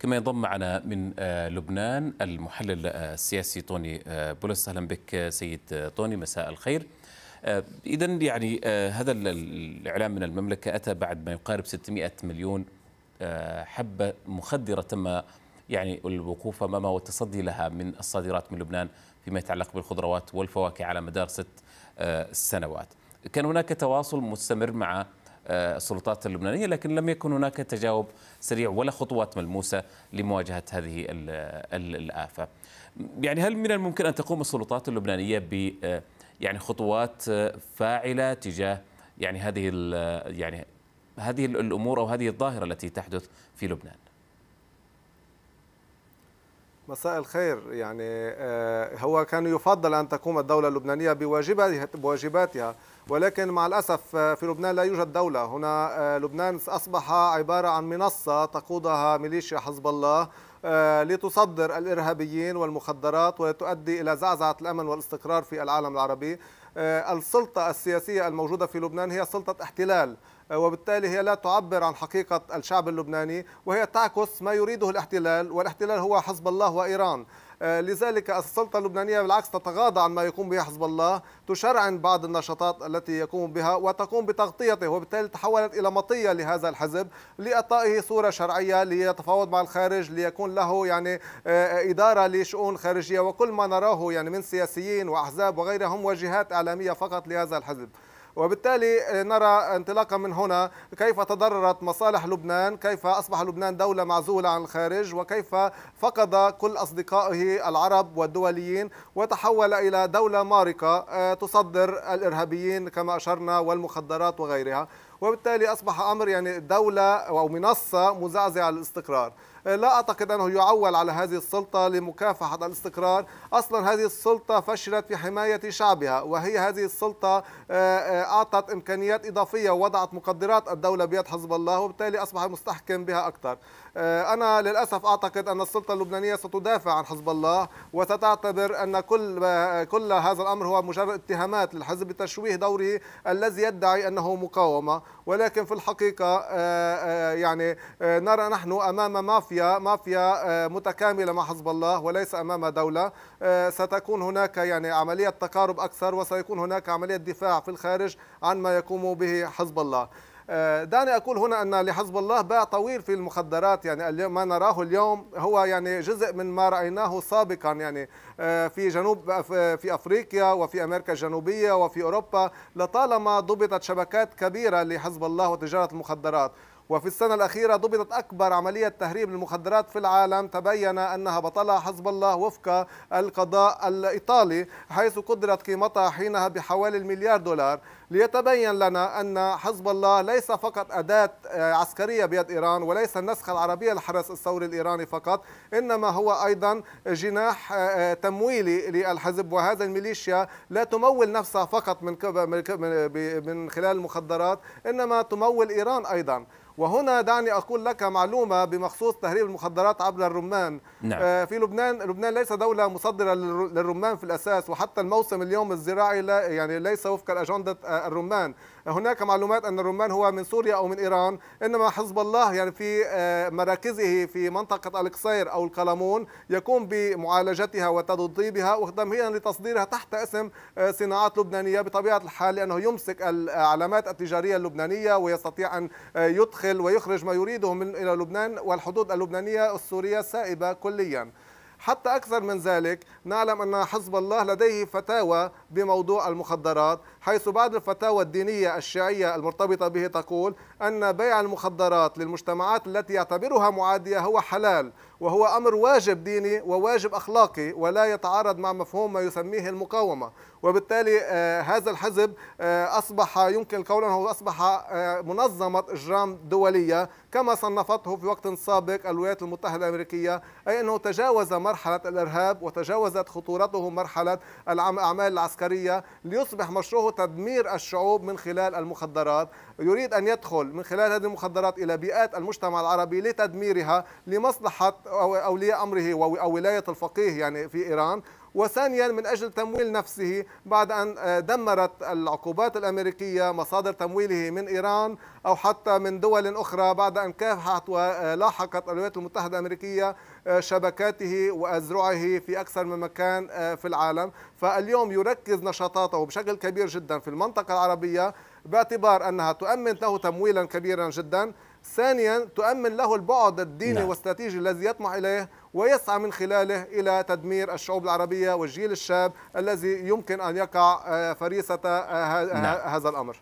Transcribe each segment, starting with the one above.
كما ينضم معنا من آه، لبنان المحلل آه، السياسي طوني آه، بولس اهلا بك سيد طوني مساء الخير اذا يعني هذا الاعلام من المملكه اتى بعد ما يقارب 600 مليون حبه مخدره تم يعني الوقوف امامها والتصدي لها من الصادرات من لبنان فيما يتعلق بالخضروات والفواكه على مدار ست سنوات كان هناك تواصل مستمر مع آه، السلطات اللبنانية لكن لم يكن هناك تجاوب سريع ولا خطوات ملموسة لمواجهة هذه الآفة يعني هل من الممكن أن تقوم السلطات اللبنانية ب آه، يعني خطوات آه، فاعلة تجاه يعني هذه يعني هذه الأمور أو هذه الظاهرة التي تحدث في لبنان مساء الخير يعني آه، هو كان يفضل أن تقوم الدولة اللبنانية بواجباتها ولكن مع الأسف آه، في لبنان لا يوجد دولة هنا آه، لبنان أصبح عبارة عن منصة تقودها ميليشيا حزب الله لتصدر الإرهابيين والمخدرات وتؤدي إلى زعزعة الأمن والاستقرار في العالم العربي السلطة السياسية الموجودة في لبنان هي سلطة احتلال وبالتالي هي لا تعبر عن حقيقة الشعب اللبناني وهي تعكس ما يريده الاحتلال والاحتلال هو حزب الله وإيران آه، لذلك السلطة اللبنانية بالعكس تتغاضى عن ما يقوم به حزب الله تشرعن بعض النشاطات التي يقوم بها وتقوم بتغطيته وبالتالي تحولت إلى مطية لهذا الحزب لإعطائه صورة شرعية ليتفاوض مع الخارج ليكون له يعني آه، آه، إدارة لشؤون خارجية وكل ما نراه يعني من سياسيين وأحزاب وغيرهم وجهات إعلامية فقط لهذا الحزب وبالتالي آه، نرى انطلاقا من هنا كيف تضررت مصالح لبنان كيف أصبح لبنان دولة معزولة عن الخارج وكيف فقد كل أصدقائه العرب والدوليين وتحول إلى دولة مارقة آه، تصدر الإرهابيين كما أشرنا والمخدرات وغيرها وبالتالي أصبح أمر يعني دولة أو منصة مزعزعة للاستقرار آه، لا أعتقد أنه يعول على هذه السلطة لمكافحة الاستقرار أصلا هذه السلطة فشلت في حماية شعبها وهي هذه السلطة آه، آه، أعطت إمكانيات إضافية ووضعت مقدرات الدولة بيد حزب الله وبالتالي أصبح المستحكم بها أكثر آه، أنا للأسف أعتقد أن السلطة اللبنانية ستدافع عن حزب الله وستعتبر أن كل كل هذا الأمر هو مجرد اتهامات للحزب بتشويه دوره الذي يدعي أنه مقاومة ولكن في الحقيقة آه، آه، يعني نرى نحن أمام مافيا مافيا متكاملة مع حزب الله وليس أمام دولة ستكون هناك يعني عملية تقارب أكثر وسيكون هناك عملية دفاع في الخارج عن ما يقوم به حزب الله آه، دعني أقول هنا أن لحزب الله باع طويل في المخدرات يعني ما نراه اليوم هو يعني جزء من ما رأيناه سابقا يعني آه، في جنوب آه، في أفريقيا وفي أمريكا الجنوبية وفي أوروبا لطالما ضبطت شبكات كبيرة لحزب الله وتجارة المخدرات وفي السنة الأخيرة ضبطت أكبر عملية تهريب للمخدرات في العالم تبين أنها بطلها حزب الله وفق القضاء الإيطالي حيث قدرت قيمتها حينها بحوالي المليار دولار ليتبين لنا أن حزب الله ليس فقط أداة عسكرية بيد إيران وليس النسخة العربية لحرس الثوري الإيراني فقط إنما هو أيضا جناح آه، آه، تمويلي للحزب وهذا الميليشيا لا تمول نفسها فقط من من خلال المخدرات إنما تمول إيران أيضا وهنا دعني أقول لك معلومة بمخصوص تهريب المخدرات عبر الرمان نعم. آه، في لبنان لبنان ليس دولة مصدرة للرمان في الأساس وحتى الموسم اليوم الزراعي لا يعني ليس وفق الأجندة آه، الرمان هناك معلومات أن الرمان هو من سوريا أو من إيران إنما حزب الله يعني في آه، مراكزه في منطقة القصير أو القلمون يقوم بمعالجتها وتضطيبها وتمهيدا لتصديرها تحت اسم آه، صناعات لبنانية بطبيعة الحال لأنه يمسك العلامات التجارية اللبنانية ويستطيع أن آه، يدخل ويخرج ما يريده من إلى لبنان والحدود اللبنانية السورية سائبة كليا حتى أكثر من ذلك نعلم أن حزب الله لديه فتاوى بموضوع المخدرات حيث بعض الفتاوى الدينية الشيعية المرتبطة به تقول أن بيع المخدرات للمجتمعات التي يعتبرها معادية هو حلال وهو أمر واجب ديني وواجب أخلاقي ولا يتعارض مع مفهوم ما يسميه المقاومة وبالتالي آه، هذا الحزب آه، أصبح يمكن القول أنه أصبح آه، منظمة إجرام دولية كما صنفته في وقت سابق الولايات المتحدة الأمريكية أي أنه تجاوز مرحلة الإرهاب وتجاوزت خطورته مرحلة الأعمال العسكرية ليصبح مشروعه تدمير الشعوب من خلال المخدرات يريد أن يدخل من خلال هذه المخدرات إلى بيئات المجتمع العربي لتدميرها لمصلحة أولياء أمره او ولايه الفقيه يعني في إيران وثانيا من أجل تمويل نفسه بعد أن آه، دمرت العقوبات الأمريكية مصادر تمويله من إيران أو حتى من دول أخرى بعد أن كافحت ولاحقت الولايات المتحدة الأمريكية آه، شبكاته وأزرعه في أكثر من مكان آه، في العالم فاليوم يركز نشاطاته بشكل كبير جدا في المنطقة العربية باعتبار أنها تؤمن له تمويلا كبيرا جدا ثانيا تؤمن له البعد الديني نعم. والاستراتيجي الذي يطمح اليه ويسعى من خلاله الى تدمير الشعوب العربيه والجيل الشاب الذي يمكن ان يقع آه، فريسه آه، نعم. هذا الامر.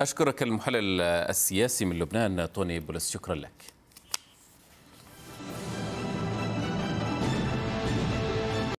اشكرك المحلل السياسي من لبنان توني بولس شكرا لك.